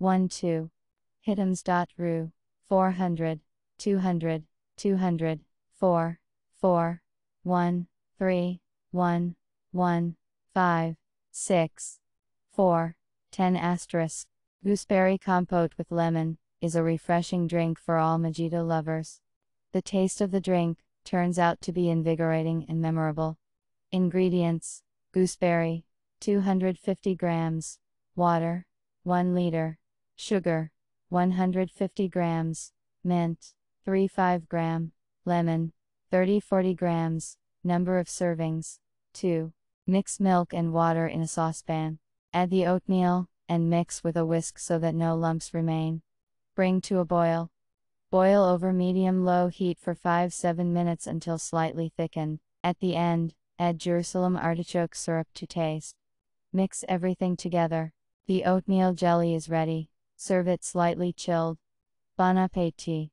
1 2. Hittims.ru. 400, 200, 200, 4, 4, 1, 3, 1, 1, 5, 6, 4, 10 asterisk. Gooseberry compote with lemon is a refreshing drink for all Mojito lovers. The taste of the drink turns out to be invigorating and memorable. Ingredients Gooseberry, 250 grams, water, 1 liter, sugar, 150 grams, mint, 35 gram, lemon, 30-40 grams, number of servings, 2. Mix milk and water in a saucepan. Add the oatmeal, and mix with a whisk so that no lumps remain. Bring to a boil. Boil over medium-low heat for 5-7 minutes until slightly thickened. At the end, add Jerusalem artichoke syrup to taste. Mix everything together. The oatmeal jelly is ready. Serve it slightly chilled. Bon appetit!